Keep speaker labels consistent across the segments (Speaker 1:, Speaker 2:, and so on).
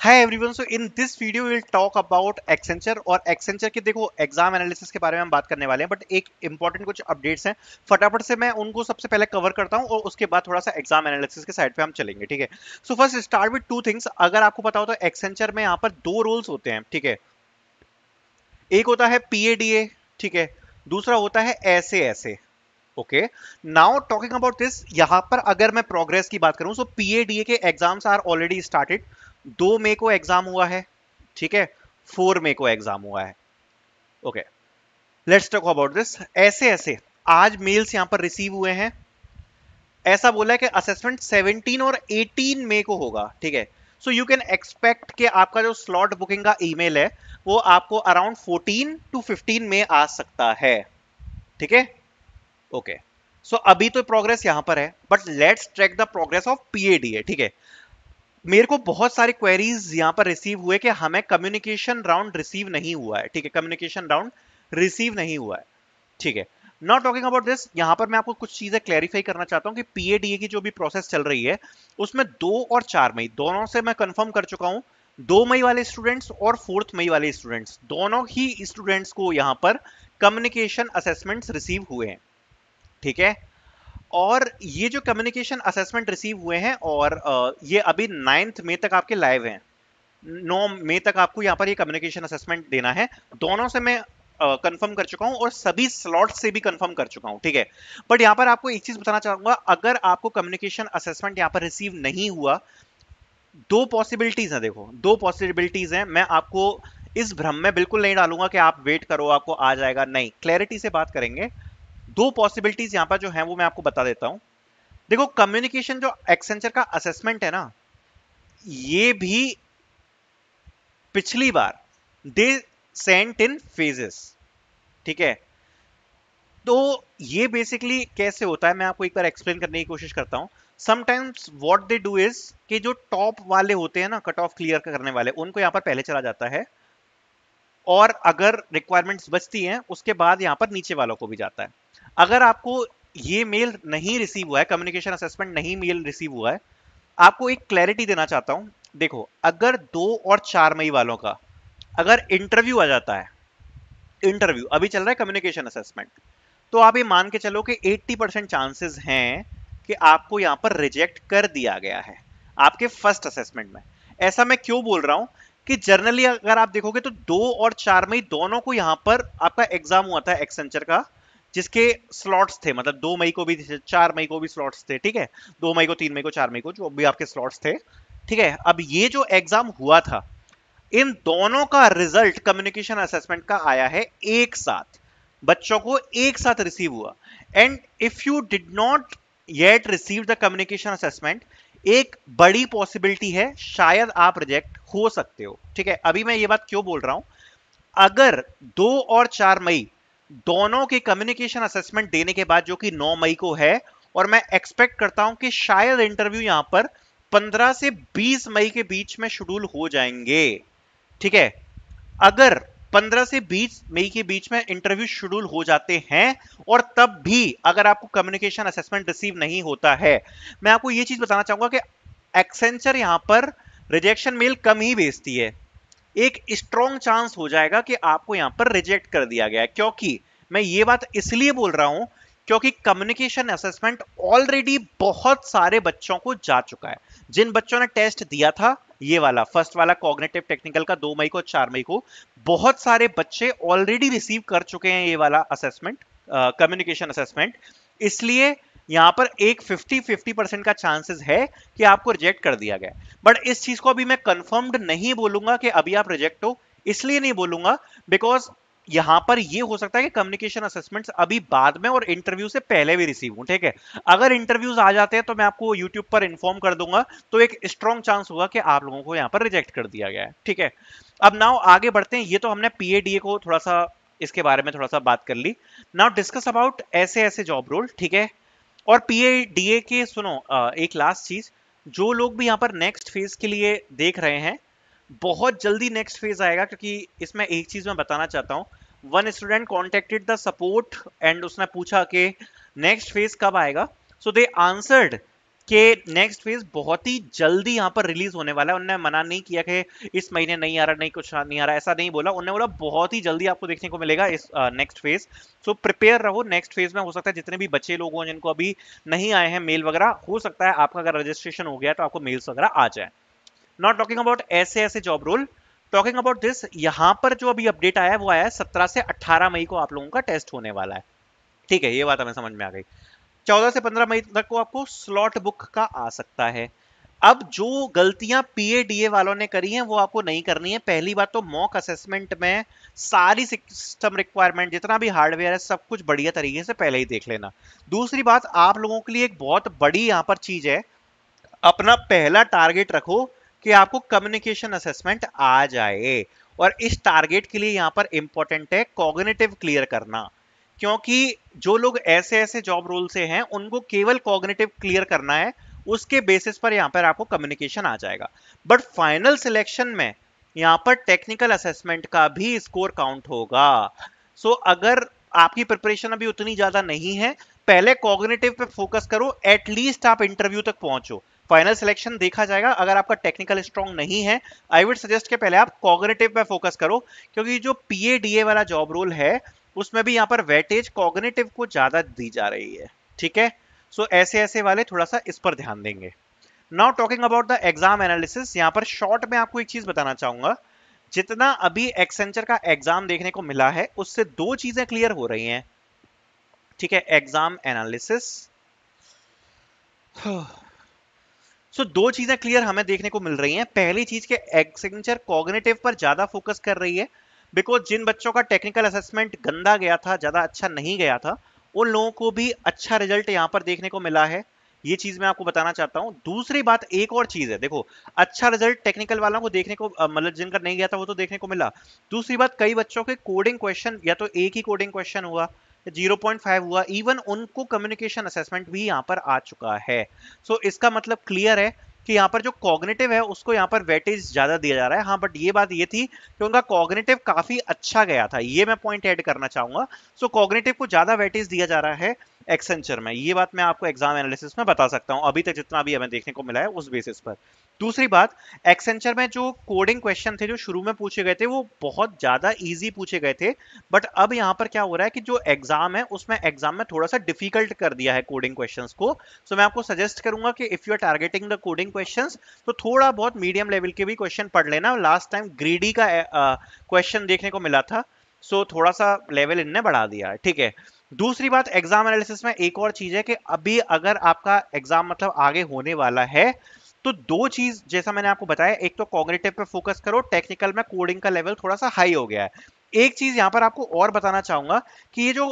Speaker 1: hi everyone so in this video will talk about Accenture और Accenture के देखो exam analysis के बारे में हम बात करने वाले हैं बट एक इंपॉर्टेंट कुछ अपडेट्स हैं फटाफट से मैं उनको सबसे पहले कवर करता हूं और उसके बाद थोड़ा सा एग्जाम एनालिसिस के साइड पे हम चलेंगे ठीक है so first start with two things अगर आपको पता हो तो एक्सेंचर में यहाँ पर दो रोल्स होते हैं ठीक है एक होता है पी ठीक है दूसरा होता है ऐसे ऐसे okay now talking about this यहाँ पर अगर मैं प्रोग्रेस की बात करूं सो पीएडीए के एग्जाम्स आर ऑलरेडी स्टार्टेड दो मे को एग्जाम हुआ है ठीक है फोर मे को एग्जाम हुआ है okay let's talk about this ऐसे ऐसे आज मेल्स यहां पर रिसीव हुए हैं ऐसा बोला है कि असेसमेंट 17 और 18 मई को होगा ठीक है सो यू कैन एक्सपेक्ट कि आपका जो स्लॉट बुकिंग का ईमेल है वो आपको अराउंड 14 टू 15 में आ सकता है ठीक है ओके सो अभी तो प्रोग्रेस यहां पर है but let's track the progress of PADA ठीक है मेरे को बहुत सारे क्वेरीज यहाँ पर रिसीव हुए कि हमें कम्युनिकेशन राउंड रिसीव नहीं हुआ है ठीक है कम्युनिकेशन राउंड रिसीव नहीं हुआ है ठीक है नॉट टॉकिंग अबाउट दिस यहाँ पर मैं आपको कुछ चीजें क्लैरिफाई करना चाहता हूँ कि पीएडीए की जो भी प्रोसेस चल रही है उसमें दो और चार मई दोनों से मैं कन्फर्म कर चुका हूँ दो मई वाले स्टूडेंट्स और फोर्थ मई वाले स्टूडेंट्स दोनों ही स्टूडेंट्स को यहाँ पर कम्युनिकेशन असेसमेंट्स रिसीव हुए हैं ठीक है और ये जो कम्युनिकेशन असेसमेंट रिसीव हुए हैं और ये अभी नाइन्थ मई तक आपके लाइव हैं नौ मई तक आपको यहाँ पर ये कम्युनिकेशन असेसमेंट देना है दोनों से मैं कंफर्म कर चुका हूँ और सभी स्लॉट से भी कंफर्म कर चुका हूँ ठीक है बट यहाँ पर आपको एक चीज बताना चाहूंगा अगर आपको कम्युनिकेशन असेसमेंट यहाँ पर रिसीव नहीं हुआ दो पॉसिबिलिटीज हैं देखो दो पॉसिबिलिटीज हैं मैं आपको इस भ्रम में बिल्कुल नहीं डालूंगा कि आप वेट करो आपको आ जाएगा नहीं क्लैरिटी से बात करेंगे दो पॉसिबिलिटीज यहाँ पर जो है वो मैं आपको बता देता हूँ देखो कम्युनिकेशन जो एक्सेंचर का असेसमेंट है ना ये भी पिछली बार दे सेंट इन फेजेस ठीक है तो ये बेसिकली कैसे होता है मैं आपको एक बार एक्सप्लेन करने की कोशिश करता हूँ sometimes what they do is कि जो टॉप वाले होते हैं ना कट ऑफ क्लियर करने वाले उनको यहाँ पर पहले चला जाता है और अगर रिक्वायरमेंट्स बचती हैं उसके बाद यहाँ पर नीचे वालों को भी जाता है अगर आपको ये मेल नहीं रिसीव हुआ है कम्युनिकेशन असेसमेंट नहीं मेल रिसीव हुआ है आपको एक क्लैरिटी देना चाहता हूं देखो अगर दो और चार मई वालों का अगर इंटरव्यू आ जाता है इंटरव्यू अभी चल रहा है कम्युनिकेशन असेसमेंट तो आप ये मान के चलो कि 80 परसेंट चांसेस हैं कि आपको यहां पर रिजेक्ट कर दिया गया है आपके फर्स्ट असेसमेंट में ऐसा मैं क्यों बोल रहा हूं कि जर्नली अगर आप देखोगे तो दो और चार मई दोनों को यहां पर आपका एग्जाम हुआ था एक्सेंचर का जिसके स्लॉट्स थे मतलब दो मई को भी चार मई को भी स्लॉट्स थे ठीक है दो मई को तीन मई को चार मई को जो भी आपके स्लॉट्स थे ठीक है अब ये जो एग्जाम हुआ था इन दोनों का रिजल्ट कम्युनिकेशन असेसमेंट का आया है एक साथ बच्चों को एक साथ रिसीव हुआ and if you did not yet receive the communication assessment एक बड़ी पॉसिबिलिटी है शायद आप रिजेक्ट हो सकते हो ठीक है अभी मैं ये बात क्यों बोल रहा हूं अगर दो और चार मई दोनों के कम्युनिकेशन असेसमेंट देने के बाद जो कि 9 मई को है और मैं एक्सपेक्ट करता हूं कि शायद इंटरव्यू यहां पर 15 से 20 मई के बीच में शेड्यूल हो जाएंगे ठीक है अगर 15 से 20 मई के बीच में इंटरव्यू शेड्यूल हो जाते हैं और तब भी अगर आपको कम्युनिकेशन असेसमेंट रिसीव नहीं होता है मैं आपको यह चीज बताना चाहूंगा कि एक्सेंचर यहां पर रिजेक्शन मेल कम ही भेजती है एक स्ट्रॉन्ग चांस हो जाएगा कि आपको यहां पर रिजेक्ट कर दिया गया है क्योंकि मैं ये बात इसलिए बोल रहा हूं क्योंकि कम्युनिकेशन असेसमेंट ऑलरेडी बहुत सारे बच्चों को जा चुका है जिन बच्चों ने टेस्ट दिया था ये वाला फर्स्ट वाला कॉग्नेटिव टेक्निकल का दो मई को चार मई को बहुत सारे बच्चे ऑलरेडी रिसीव कर चुके हैं ये वाला असेसमेंट कम्युनिकेशन असेसमेंट इसलिए यहां पर एक 50-50 परसेंट का चांसेस है कि आपको रिजेक्ट कर दिया गया बट इस चीज को अभी मैं कंफर्म्ड नहीं बोलूंगा कि अभी आप रिजेक्ट हो इसलिए नहीं बोलूंगा बिकॉज यहाँ पर यह हो सकता है कि कम्युनिकेशन असेसमेंट्स अभी बाद में और इंटरव्यू से पहले भी रिसीव हूं ठीक है अगर इंटरव्यूज आ जाते हैं तो मैं आपको यूट्यूब पर इन्फॉर्म कर दूंगा तो एक स्ट्रॉन्ग चांस होगा कि आप लोगों को यहाँ पर रिजेक्ट कर दिया गया है ठीक है अब नाउ आगे बढ़ते हैं ये तो हमने पीएडीए को थोड़ा सा इसके बारे में थोड़ा सा बात कर ली नाउ डिस्कस अबाउट ऐसे ऐसे जॉब रोल ठीक है और पीए के सुनो एक लास्ट चीज जो लोग भी यहाँ पर नेक्स्ट फेज के लिए देख रहे हैं बहुत जल्दी नेक्स्ट फेज आएगा क्योंकि इसमें एक चीज मैं बताना चाहता हूँ one student contacted the support and उसने पूछा कि नेक्स्ट फेज कब आएगा सो दे आंसर्ड कि नेक्स्ट फेज बहुत ही जल्दी यहाँ पर रिलीज होने वाला है उन्होंने मना नहीं किया कि इस महीने नहीं आ रहा नहीं कुछ नहीं आ रहा ऐसा नहीं बोला उन्होंने बोला बहुत ही जल्दी आपको देखने को मिलेगा इस नेक्स्ट फेज सो प्रिपेयर रहो नेक्स्ट फेज में हो सकता है जितने भी बच्चे लोग हों जिनको अभी नहीं आए हैं मेल वगैरह हो सकता है आपका अगर रजिस्ट्रेशन हो गया तो आपको मेल्स वगैरह आ जाए नॉट टॉकिंग अबाउट ऐसे ऐसे job role talking about this यहाँ पर जो अभी अपडेट आया है वो आया है सत्रह से अट्ठारह मई को आप लोगों का टेस्ट होने वाला है ठीक है ये बात हमें समझ में आ गई 14 से 15 मई तक को आपको स्लॉट बुक का आ सकता है अब जो गलतियां पीएडीए वालों ने करी हैं वो आपको नहीं करनी है पहली बात तो मॉक असेसमेंट में सारी सिस्टम रिक्वायरमेंट जितना भी हार्डवेयर है सब कुछ बढ़िया तरीके से पहले ही देख लेना दूसरी बात आप लोगों के लिए एक बहुत बड़ी यहाँ पर चीज़ है अपना पहला टारगेट रखो कि आपको कम्युनिकेशन असेसमेंट आ जाए और इस टारगेट के लिए यहाँ पर इंपॉर्टेंट है कॉग्नेटिव क्लियर करना क्योंकि जो लोग ऐसे ऐसे जॉब रोल से हैं उनको केवल कॉग्नेटिव क्लियर करना है उसके बेसिस पर यहाँ पर आपको कम्युनिकेशन आ जाएगा बट फाइनल सिलेक्शन में यहाँ पर टेक्निकल असेसमेंट का भी स्कोर काउंट होगा सो so, अगर आपकी प्रिपरेशन अभी उतनी ज़्यादा नहीं है पहले कॉग्नेटिव पे फोकस करो एटलीस्ट आप इंटरव्यू तक पहुंचो फाइनल सिलेक्शन देखा जाएगा अगर आपका टेक्निकल स्ट्रॉन्ग नहीं है आई वुड सजेस्ट के पहले आप कॉग्निटिव पे फोकस करो क्योंकि जो पीएडीए वाला जॉब रोल है उसमें भी यहाँ पर वेटेज कॉग्नेटिव को ज़्यादा दी जा रही है ठीक है सो so, ऐसे ऐसे वाले थोड़ा सा इस पर ध्यान देंगे now talking about the exam analysis यहाँ पर शॉर्ट में आपको एक चीज़ बताना चाहूंगा जितना अभी एक्सेंचर का एग्जाम देखने को मिला है उससे दो चीज़ें क्लियर हो रही हैं ठीक है एग्जाम एनालिसिस सो दो चीजें क्लियर हमें देखने को मिल रही हैं पहली चीज के एक्सेंचर कॉग्नेटिव पर ज्यादा फोकस कर रही है बिकॉज जिन बच्चों का टेक्निकल असेसमेंट गंदा गया था ज़्यादा अच्छा नहीं गया था उन लोगों को भी अच्छा रिजल्ट यहाँ पर देखने को मिला है ये चीज़ मैं आपको बताना चाहता हूँ दूसरी बात एक और चीज़ है देखो अच्छा रिजल्ट टेक्निकल वालों को देखने को मतलब जिनका नहीं गया था वो तो देखने को मिला दूसरी बात कई बच्चों के कोडिंग क्वेश्चन या तो एक ही कोडिंग क्वेश्चन हुआ 0.5 हुआ इवन उनको कम्युनिकेशन असेसमेंट भी यहाँ पर आ चुका है सो so, इसका मतलब क्लियर है कि यहाँ पर जो कॉग्नेटिव है उसको यहाँ पर वेटेज ज़्यादा दिया जा रहा है हाँ बट ये बात ये थी कि उनका कॉग्नेटिव काफ़ी अच्छा गया था ये मैं पॉइंट ऐड करना चाहूंगा सो so, कॉग्नेटिव को ज़्यादा वेटेज दिया जा रहा है एक्सेंचर में ये बात मैं आपको एग्जाम एनालिसिस में बता सकता हूँ अभी तक जितना भी हमें देखने को मिला है उस बेसिस पर दूसरी बात एक्सेंचर में जो कोडिंग क्वेश्चन थे जो शुरू में पूछे गए थे वो बहुत ज़्यादा इजी पूछे गए थे बट अब यहाँ पर क्या हो रहा है कि जो एग्जाम है उसमें एग्जाम में थोड़ा सा डिफिकल्ट कर दिया है कोडिंग क्वेश्चन को सो so, मैं आपको सजेस्ट करूंगा कि if you are targeting the coding question तो थोड़ा बहुत मीडियम लेवल के भी क्वेश्चन पढ़ लेना लास्ट टाइम ग्रीडी का क्वेश्चन देखने को मिला था सो so, थोड़ा सा लेवल इनने बढ़ा दिया है ठीक है दूसरी बात एग्जाम एनालिसिस में एक और चीज है कि अभी अगर आपका एग्जाम मतलब आगे होने वाला है तो दो चीज जैसा मैंने आपको बताया एक तो कॉग्रेटिव पे फोकस करो टेक्निकल में कोडिंग का लेवल थोड़ा सा हाई हो गया है एक चीज यहां पर आपको और बताना चाहूंगा कि ये जो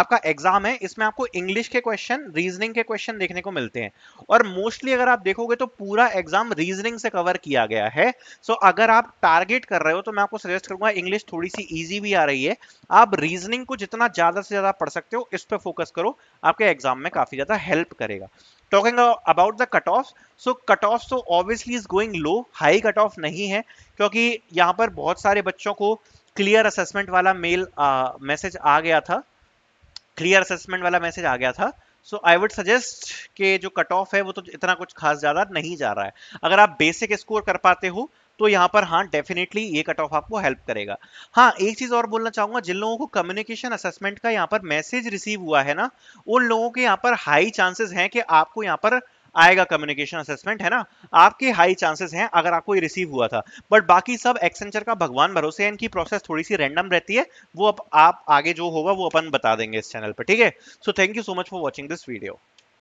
Speaker 1: आपका एग्जाम है इसमें आपको इंग्लिश के क्वेश्चन रीजनिंग के क्वेश्चन देखने को मिलते हैं और मोस्टली अगर आप देखोगे तो पूरा एग्जाम रीजनिंग से कवर किया गया है सो so, अगर आप टारगेट कर रहे हो तो मैं आपको सजेस्ट करूंगा इंग्लिश थोड़ी सी ईजी भी आ रही है आप रीजनिंग को जितना ज्यादा से ज्यादा पढ़ सकते हो इस पर फोकस करो आपके एग्जाम में काफी ज्यादा हेल्प करेगा talking about the cut off so cut off तो obviously is going low high cut off नहीं है क्योंकि यहाँ पर बहुत सारे बच्चों को क्लियर असेसमेंट वाला मेल मैसेज आ गया था क्लियर असेसमेंट वाला मैसेज आ गया था सो आई वुड सजेस्ट के जो कट ऑफ है वो तो इतना कुछ खास ज़्यादा नहीं जा रहा है अगर आप बेसिक स्कोर कर पाते हो तो यहाँ पर हाँ डेफिनेटली ये कट ऑफ आपको हेल्प करेगा हाँ एक चीज़ और बोलना चाहूंगा जिन लोगों को कम्युनिकेशन असेसमेंट का यहाँ पर मैसेज रिसीव हुआ है ना उन लोगों के यहाँ पर हाई चांसेस हैं कि आपको यहाँ पर आएगा कम्युनिकेशन असेसमेंट है ना आपके हाई चांसेस हैं अगर आपको ये रिसीव हुआ था बट बाकी सब एक्सेंचर का भगवान भरोसे इनकी प्रोसेस थोड़ी सी रैंडम रहती है वो आप आगे जो होगा वो अपन बता देंगे इस चैनल पर ठीक है so thank you so much for watching this video